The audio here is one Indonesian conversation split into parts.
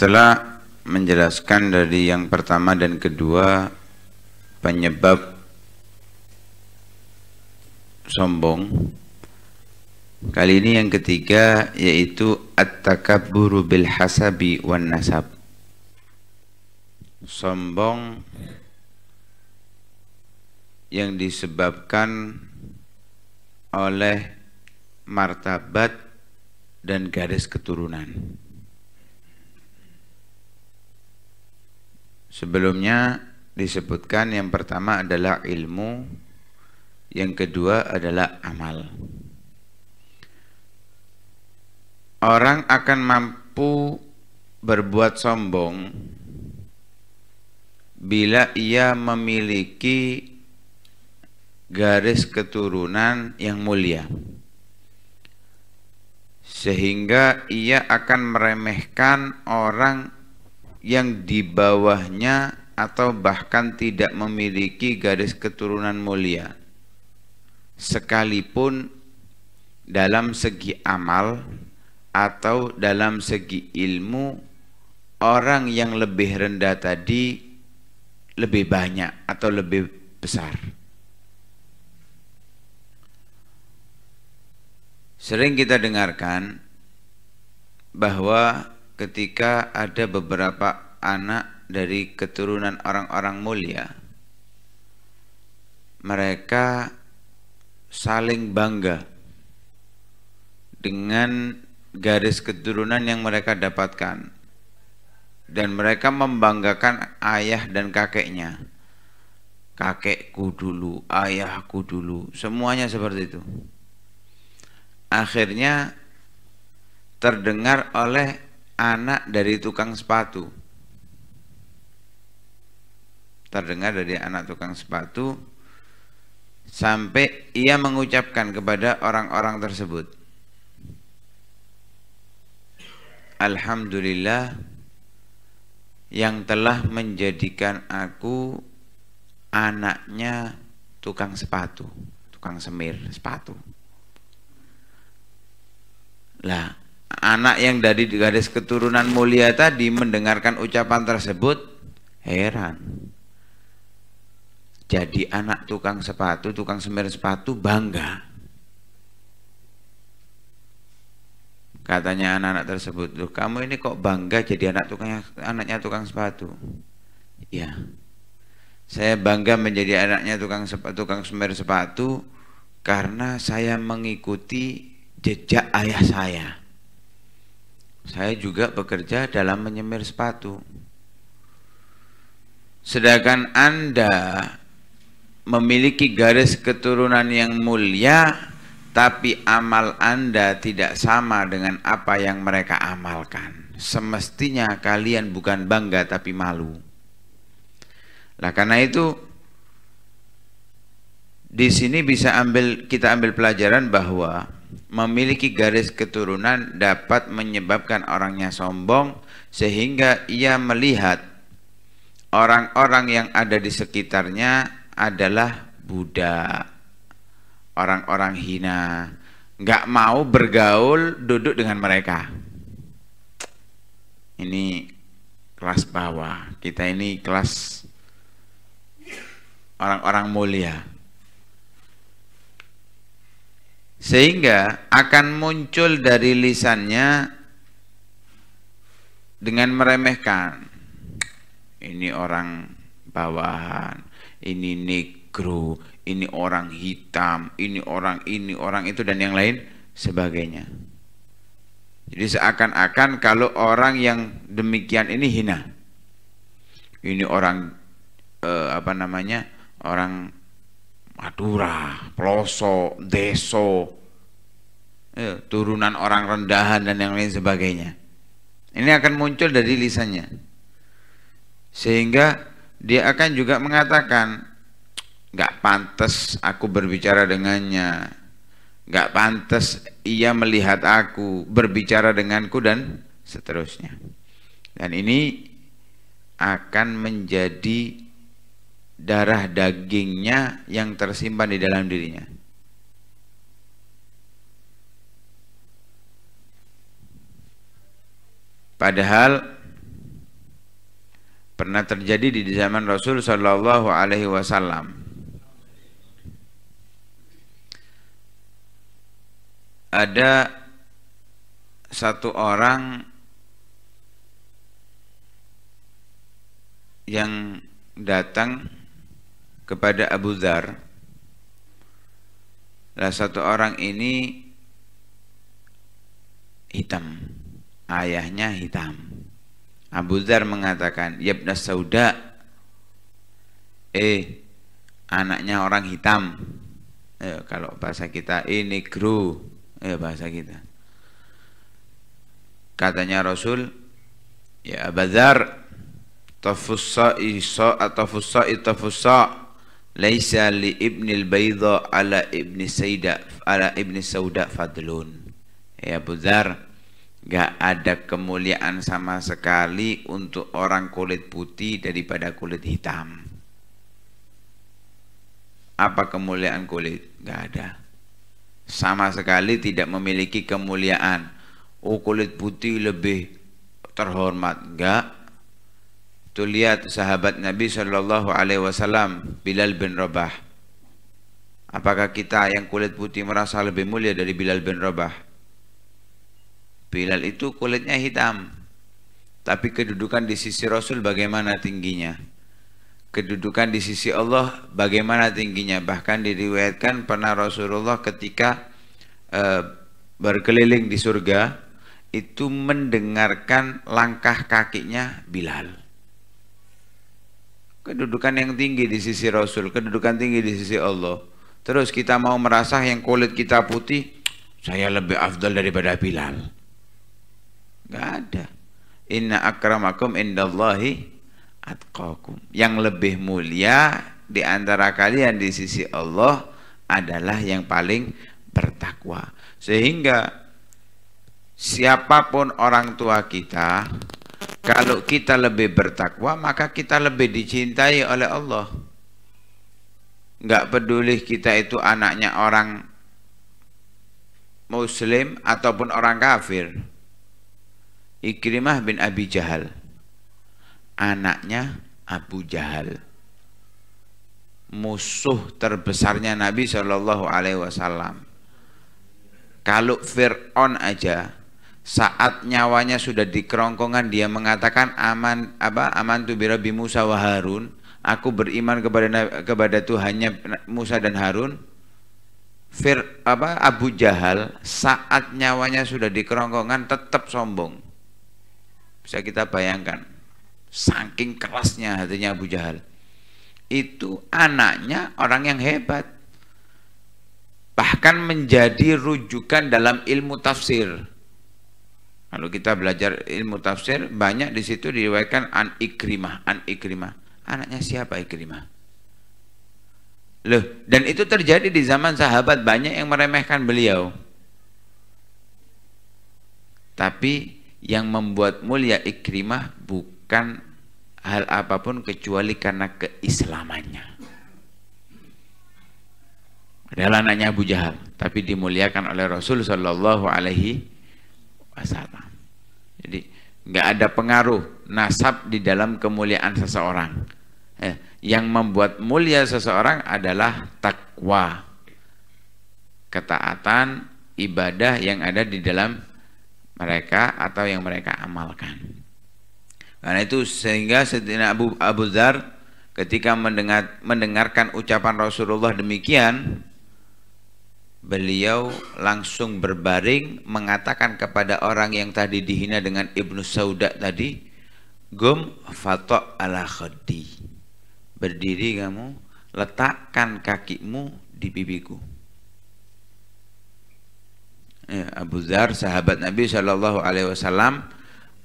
Setelah menjelaskan dari yang pertama dan kedua penyebab sombong, kali ini yang ketiga yaitu at-takabburu bil hasabi wan nasab. Sombong yang disebabkan oleh martabat dan garis keturunan. Sebelumnya disebutkan yang pertama adalah ilmu, yang kedua adalah amal. Orang akan mampu berbuat sombong bila ia memiliki garis keturunan yang mulia sehingga ia akan meremehkan orang yang di bawahnya atau bahkan tidak memiliki garis keturunan mulia sekalipun dalam segi amal atau dalam segi ilmu orang yang lebih rendah tadi lebih banyak atau lebih besar. Sering kita dengarkan bahwa ketika ada beberapa anak dari keturunan orang-orang mulia mereka saling bangga dengan garis keturunan yang mereka dapatkan dan mereka membanggakan ayah dan kakeknya kakekku dulu, ayahku dulu semuanya seperti itu akhirnya terdengar oleh anak dari tukang sepatu. Terdengar dari anak tukang sepatu sampai ia mengucapkan kepada orang-orang tersebut. Alhamdulillah yang telah menjadikan aku anaknya tukang sepatu, tukang semir sepatu. Lah, anak yang dari garis keturunan mulia tadi mendengarkan ucapan tersebut heran jadi anak tukang sepatu tukang semir sepatu bangga katanya anak-anak tersebut tuh kamu ini kok bangga jadi anak tukang anaknya tukang sepatu ya saya bangga menjadi anaknya tukang sepatu tukang semir sepatu karena saya mengikuti jejak ayah saya saya juga bekerja dalam menyemir sepatu. Sedangkan Anda memiliki garis keturunan yang mulia, tapi amal Anda tidak sama dengan apa yang mereka amalkan. Semestinya kalian bukan bangga tapi malu. Nah, karena itu di sini bisa ambil kita ambil pelajaran bahwa memiliki garis keturunan dapat menyebabkan orangnya sombong sehingga ia melihat orang-orang yang ada di sekitarnya adalah budak orang-orang hina nggak mau bergaul duduk dengan mereka ini kelas bawah kita ini kelas orang-orang mulia sehingga akan muncul dari lisannya dengan meremehkan ini orang bawahan ini negro ini orang hitam ini orang ini orang itu dan yang lain sebagainya jadi seakan-akan kalau orang yang demikian ini hina ini orang eh, apa namanya orang Madura, Peloso, Deso, ya, turunan orang rendahan dan yang lain sebagainya. Ini akan muncul dari lisannya. Sehingga dia akan juga mengatakan, gak pantas aku berbicara dengannya, gak pantas ia melihat aku, berbicara denganku dan seterusnya. Dan ini akan menjadi darah dagingnya yang tersimpan di dalam dirinya. Padahal pernah terjadi di zaman Rasul Shallallahu Alaihi Wasallam. Ada satu orang yang datang kepada Abu Dhar lah satu orang ini hitam ayahnya hitam Abu Dhar mengatakan Yabna Sauda eh anaknya orang hitam eh, kalau bahasa kita ini eh, negro eh, bahasa kita katanya Rasul ya Abu Dhar tafussa isa itu tafussa laisa li al baydha ala ibni sayda ala ibni sauda fadlun ya eh, buzar gak ada kemuliaan sama sekali untuk orang kulit putih daripada kulit hitam apa kemuliaan kulit gak ada sama sekali tidak memiliki kemuliaan oh kulit putih lebih terhormat enggak tu lihat sahabat Nabi Shallallahu Alaihi Wasallam Bilal bin Rabah. Apakah kita yang kulit putih merasa lebih mulia dari Bilal bin Rabah? Bilal itu kulitnya hitam, tapi kedudukan di sisi Rasul bagaimana tingginya? Kedudukan di sisi Allah bagaimana tingginya? Bahkan diriwayatkan pernah Rasulullah ketika e, berkeliling di surga itu mendengarkan langkah kakinya Bilal. Kedudukan yang tinggi di sisi Rasul, kedudukan tinggi di sisi Allah. Terus kita mau merasa yang kulit kita putih, saya lebih afdal daripada Bilal. Gak ada. Inna akramakum indallahi atqakum. Yang lebih mulia di antara kalian di sisi Allah adalah yang paling bertakwa. Sehingga siapapun orang tua kita kalau kita lebih bertakwa, maka kita lebih dicintai oleh Allah. Enggak peduli kita itu anaknya orang muslim ataupun orang kafir. Ikrimah bin Abi Jahal. Anaknya Abu Jahal. Musuh terbesarnya Nabi Shallallahu Alaihi Wasallam. Kalau Fir'aun aja saat nyawanya sudah di kerongkongan dia mengatakan aman apa aman tu birabi Musa wa Harun aku beriman kepada kepada Tuhannya Musa dan Harun Fir, apa Abu Jahal saat nyawanya sudah di kerongkongan tetap sombong bisa kita bayangkan saking kerasnya hatinya Abu Jahal itu anaknya orang yang hebat bahkan menjadi rujukan dalam ilmu tafsir kalau kita belajar ilmu tafsir, banyak di situ diriwayatkan an ikrimah, an ikrimah. Anaknya siapa ikrimah? Loh, dan itu terjadi di zaman sahabat banyak yang meremehkan beliau. Tapi yang membuat mulia ikrimah bukan hal apapun kecuali karena keislamannya. adalah anaknya Abu Jahal, tapi dimuliakan oleh Rasul Shallallahu Alaihi wasallam. Jadi nggak ada pengaruh nasab di dalam kemuliaan seseorang. Eh, yang membuat mulia seseorang adalah takwa, ketaatan, ibadah yang ada di dalam mereka atau yang mereka amalkan. Karena itu sehingga Sayyidina Abu Abu ketika mendengar mendengarkan ucapan Rasulullah demikian beliau langsung berbaring mengatakan kepada orang yang tadi dihina dengan Ibnu Sauda tadi gum fatok ala khaddi berdiri kamu letakkan kakimu di pipiku ya, Abu Dhar sahabat Nabi Shallallahu Alaihi Wasallam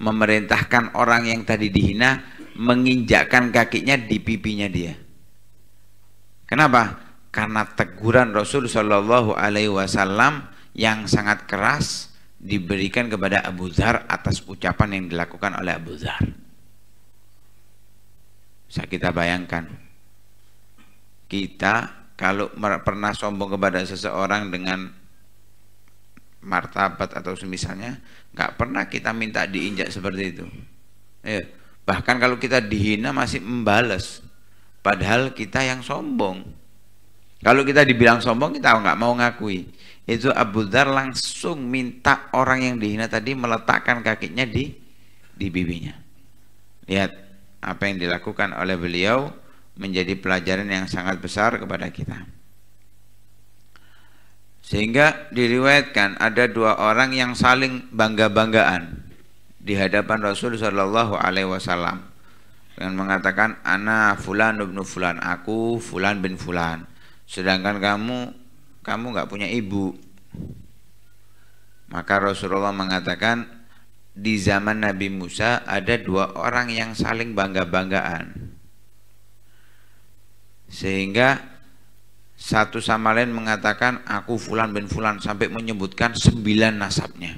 memerintahkan orang yang tadi dihina menginjakkan kakinya di pipinya dia kenapa karena teguran Rasul Shallallahu Alaihi Wasallam yang sangat keras diberikan kepada Abu Dhar atas ucapan yang dilakukan oleh Abu Dhar. Bisa kita bayangkan, kita kalau pernah sombong kepada seseorang dengan martabat atau semisalnya, nggak pernah kita minta diinjak seperti itu. Eh, bahkan kalau kita dihina masih membalas, padahal kita yang sombong kalau kita dibilang sombong, kita nggak mau ngakui. Itu Abu Dhar langsung minta orang yang dihina tadi meletakkan kakinya di di bibinya. Lihat apa yang dilakukan oleh beliau menjadi pelajaran yang sangat besar kepada kita. Sehingga diriwayatkan ada dua orang yang saling bangga-banggaan di hadapan Rasul Shallallahu Alaihi Wasallam dengan mengatakan anak fulan bin fulan aku fulan bin fulan sedangkan kamu kamu nggak punya ibu maka Rasulullah mengatakan di zaman Nabi Musa ada dua orang yang saling bangga-banggaan sehingga satu sama lain mengatakan aku fulan bin fulan sampai menyebutkan sembilan nasabnya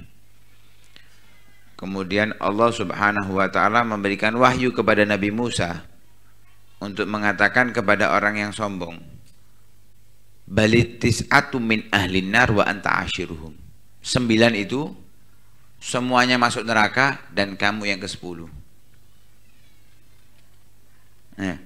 kemudian Allah subhanahu wa ta'ala memberikan wahyu kepada Nabi Musa untuk mengatakan kepada orang yang sombong balitis atumin ahli nar wa anta ashiruhum sembilan itu semuanya masuk neraka dan kamu yang ke sepuluh nah,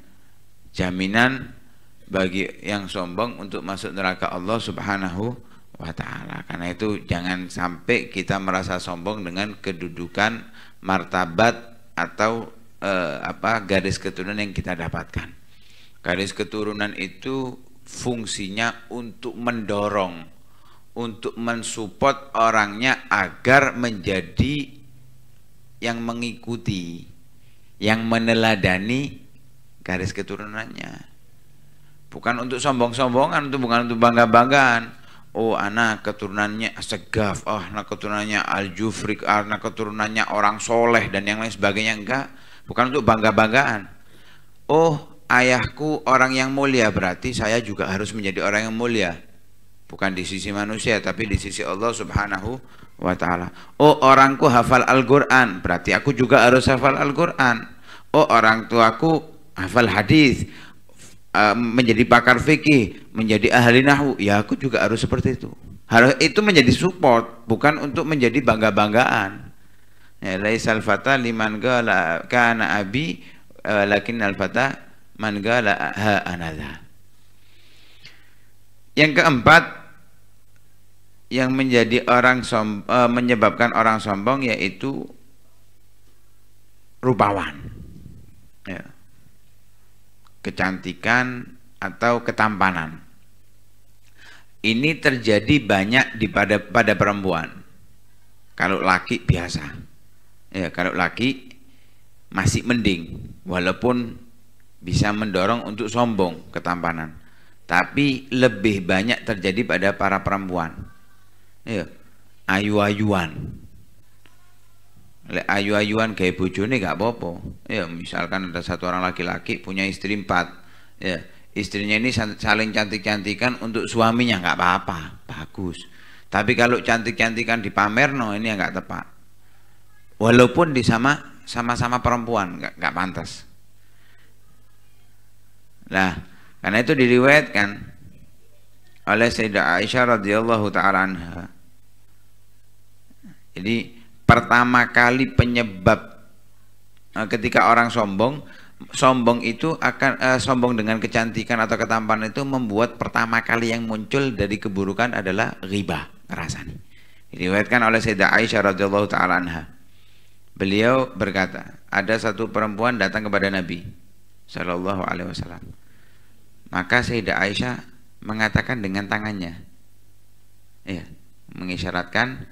jaminan bagi yang sombong untuk masuk neraka Allah subhanahu wa ta'ala karena itu jangan sampai kita merasa sombong dengan kedudukan martabat atau eh, apa garis keturunan yang kita dapatkan garis keturunan itu fungsinya untuk mendorong, untuk mensupport orangnya agar menjadi yang mengikuti, yang meneladani garis keturunannya. Bukan untuk sombong-sombongan, untuk bukan untuk bangga-banggaan. Oh, anak keturunannya segaf, oh, anak keturunannya aljufrik, oh, anak keturunannya orang soleh dan yang lain sebagainya enggak. Bukan untuk bangga-banggaan. Oh, ayahku orang yang mulia berarti saya juga harus menjadi orang yang mulia bukan di sisi manusia tapi di sisi Allah Subhanahu wa taala. Oh, orangku hafal Al-Qur'an, berarti aku juga harus hafal Al-Qur'an. Oh, orang tuaku hafal hadis, eh, menjadi pakar fikih, menjadi ahli nahu ya aku juga harus seperti itu. Harus itu menjadi support, bukan untuk menjadi bangga-banggaan. Ya, laisal fata liman kana abi eh, lakin al fata man gala ha anadha. Yang keempat yang menjadi orang som, uh, menyebabkan orang sombong yaitu rupawan. Ya. Kecantikan atau ketampanan. Ini terjadi banyak di pada pada perempuan. Kalau laki biasa. Ya, kalau laki masih mending walaupun bisa mendorong untuk sombong ketampanan tapi lebih banyak terjadi pada para perempuan ya ayu-ayuan le ayu-ayuan kayak ini gak popo ya misalkan ada satu orang laki-laki punya istri empat ya istrinya ini saling cantik-cantikan untuk suaminya nggak apa-apa bagus tapi kalau cantik-cantikan di pamerno ini nggak tepat walaupun di sama sama-sama perempuan nggak pantas lah, karena itu diriwayatkan oleh Sayyidah Aisyah radhiyallahu taala anha. Jadi pertama kali penyebab eh, ketika orang sombong, sombong itu akan eh, sombong dengan kecantikan atau ketampanan itu membuat pertama kali yang muncul dari keburukan adalah riba, kerasan. Diriwayatkan oleh Sayyidah Aisyah radhiyallahu taala anha. Beliau berkata, ada satu perempuan datang kepada Nabi Shallallahu Alaihi Wasallam. Maka Sayyidah Aisyah mengatakan dengan tangannya, ya, mengisyaratkan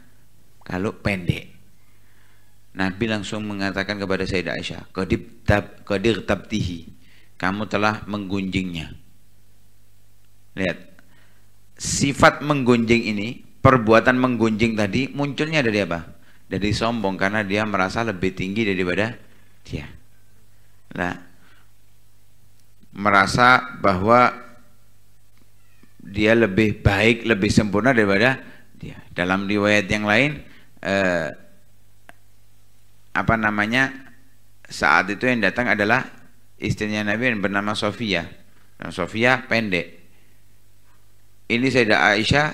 kalau pendek. Nabi langsung mengatakan kepada Sayyidah Aisyah, Qadir tab, qadir tabtihi, kamu telah menggunjingnya. Lihat, sifat menggunjing ini, perbuatan menggunjing tadi munculnya dari apa? Dari sombong karena dia merasa lebih tinggi daripada dia. Nah, merasa bahwa dia lebih baik, lebih sempurna daripada dia. Dalam riwayat yang lain, eh, apa namanya saat itu yang datang adalah istrinya Nabi yang bernama Sofia. Nah, Sofia pendek. Ini Sayyidah Aisyah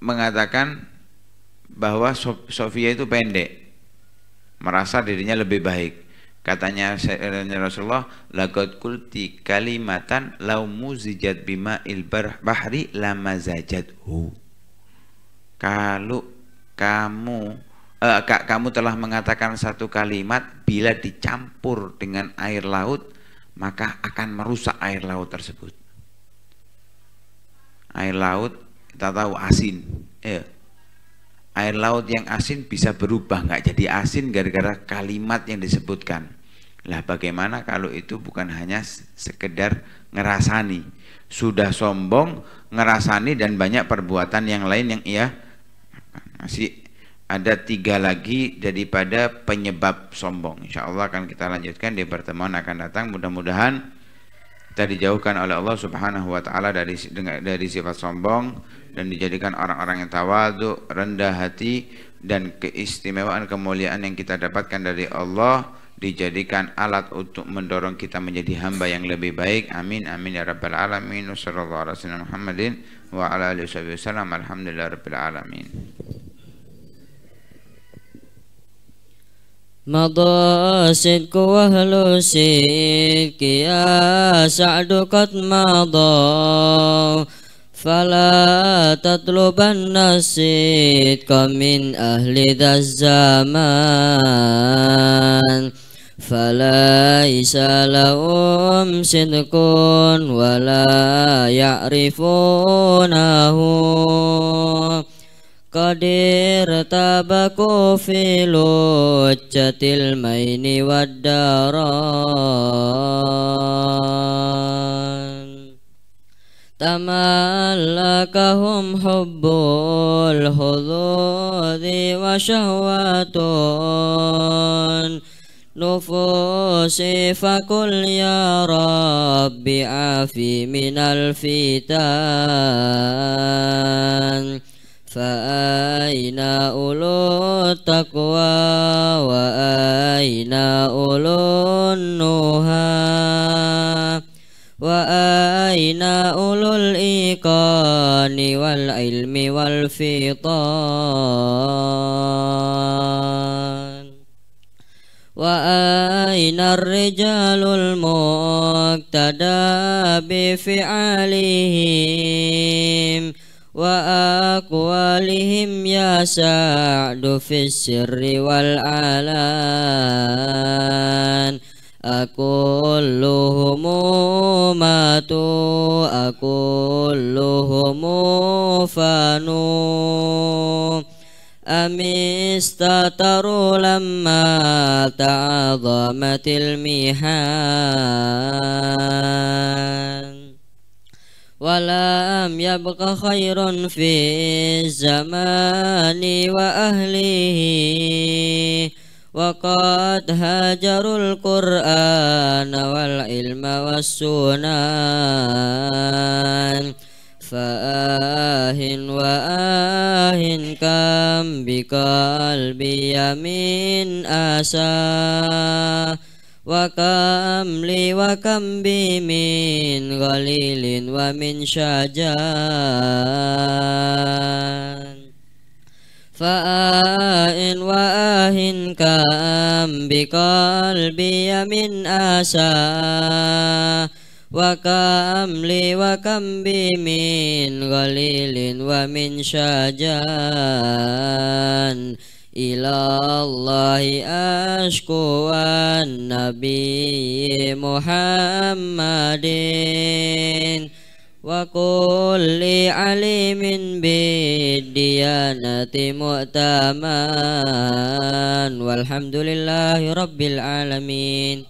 mengatakan bahwa Sofia itu pendek, merasa dirinya lebih baik. Katanya Rasulullah, lagot kulti kalimatan lau muzijat bima ilbar bahri lama zajat hu. Kalau kamu eh, kak, kamu telah mengatakan satu kalimat bila dicampur dengan air laut maka akan merusak air laut tersebut. Air laut kita tahu asin, Eh, air laut yang asin bisa berubah nggak jadi asin gara-gara kalimat yang disebutkan lah bagaimana kalau itu bukan hanya sekedar ngerasani sudah sombong ngerasani dan banyak perbuatan yang lain yang ia masih ada tiga lagi daripada penyebab sombong. Insya Allah akan kita lanjutkan di pertemuan akan datang. Mudah-mudahan kita dijauhkan oleh Allah Subhanahu Wa Taala dari dari sifat sombong dan dijadikan orang-orang yang tawadu, rendah hati dan keistimewaan kemuliaan yang kita dapatkan dari Allah dijadikan alat untuk mendorong kita menjadi hamba yang lebih baik. Amin amin ya rabbal alamin. Wassallallahu ala Muhammadin wa ala alihi wasallam. Alhamdulillah rabbil alamin. مضى صدق وأهل صدق يا سعد قد مضى فلا تطلبن الصدق من أهل ذا الزمان فليس لهم صدق ولا يعرفونه قد ارتبكوا في لجة المين والدران تملكهم حب الحظوظ وشهوات نفوس فقل يا رب عافي من الفتان فأين أولو التقوى وأين أولو النهان وأين أولو الإيقان والعلم والفطان وأين الرجال المقتدى بفعالهم وأقوالهم يا سعد في السر والعلان أكلهم ماتوا أكلهم فانوا أم استتروا لما تعظمت المهان ولم يبق خير في الزمان وأهله وقد هاجروا القرآن والعلم والسنان فآهن وآهن كم بقلب يمين أسى وكم لي وكم بي من غليل ومن شجان فآن وآه كأم بقلبي من آسى وكم لي وكم بي من غليل ومن شجان إلى الله أشكو النبي محمد wa kulli alimin bidiyanati mu'taman walhamdulillahi rabbil alamin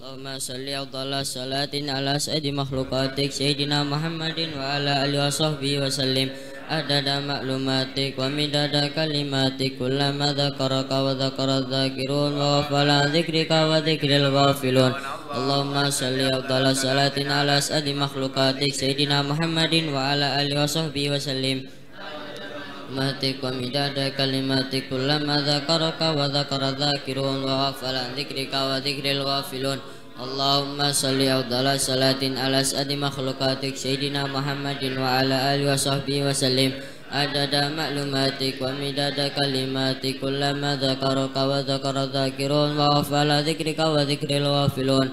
Allahumma salli afdala salatin ala sayyidi makhlukatik sayyidina muhammadin wa ala alihi wa sahbihi wa sallim adada maklumatik wa midada kalimatik kullama dhakaraka wa dhakara dhakirun wa wafala dhikrika wa dhikril wafilun Allahumma salli afdala salatin ala asadi makhlukatik Sayyidina Muhammadin wa ala alihi wa sahbihi wa sallim Matik wa midada kalimatik kullama dhakaraka wa dhakara dhakirun wa ghafala dhikrika wa dhikril ghafilun Allahumma salli afdala salatin ala asadi makhlukatik Sayyidina Muhammadin wa ala alihi wa sahbihi wa sallim عدد معلوماتك ومداد كلماتك كلما ذكرك وذكر الذاكرون وغفل ذكرك وذكر الغافلون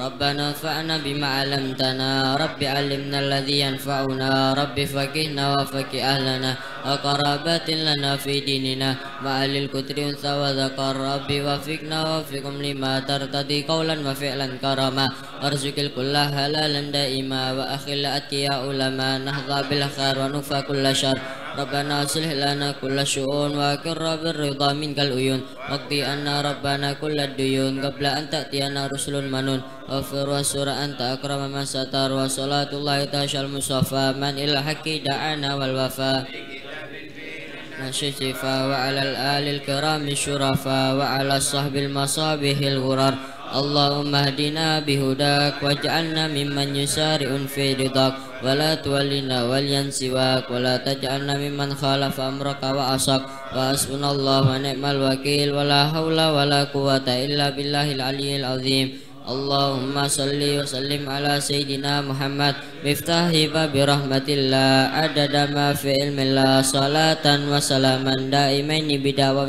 ربنا انفعنا بما علمتنا رب علمنا الذي ينفعنا رب فكهنا وفك أهلنا وقرابات لنا في ديننا وأهل الكتر أنثى وذكر ربي وفقنا وفقكم لما ترتدي قولا وفعلا كرما أرزق الكل حلالا دائما وأخل أتيا علما نهضى بالخير ونفى كل شر ربنا أصلح لنا كل الشؤون وأكر بالرضا منك العيون واقضي عنا ربنا كل الديون قبل أن تأتينا رسل منون اغفر واسر أنت أكرم من ستر وصلاة الله تاشى المصطفى من إلى الحق دعانا والوفاء الشفاء وعلى الآل الكرام الشرفاء وعلى الصحب المصابه الغرر اللهم اهدنا بهداك واجعلنا ممن يسارع في رضاك wala tuwallina waliyan siwak wala taj'alna mimman khalafa amraka wa asak wa asbunallah wa ni'mal wakil wala hawla wala billahi al-aliyyil Allahumma salli wa ala Sayyidina Muhammad Miftahi babi rahmatillah fi ilmillah Salatan wa salaman da'imaini bidawa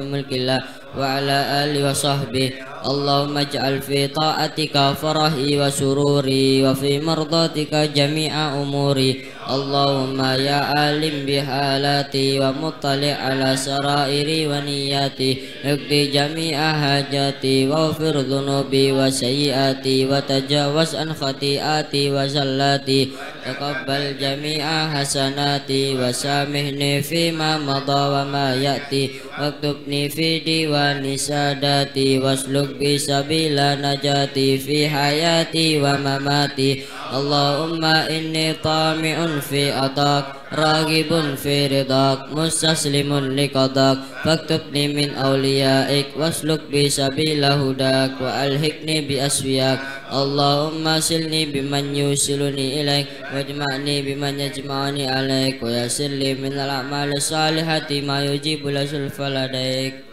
وعلى آله وصحبه اللهم اجعل في طاعتك فرحي وسروري وفي مرضاتك جميع أموري اللهم يا عالم بحالاتي ومطلع على سرائري ونياتي اقضي جميع حاجاتي واغفر ذنوبي وسيئاتي وتجاوز عن خطيئاتي وزلاتي تقبل جميع حسناتي وسامحني فيما مضى وما يأتي واكتبني في ديوان ساداتي واسلك بي سبيل نجاتي في حياتي ومماتي اللهم إني طامع في أداك راغب في رضاك مستسلم لقضاك فاكتبني من أوليائك واسلك بي سبيل هداك وألهكني بأسوياك اللهم سلني بمن يوصلني إليك واجمعني بمن يجمعني عليك ويسر لي من الأعمال الصالحة ما يجيب لزلف لديك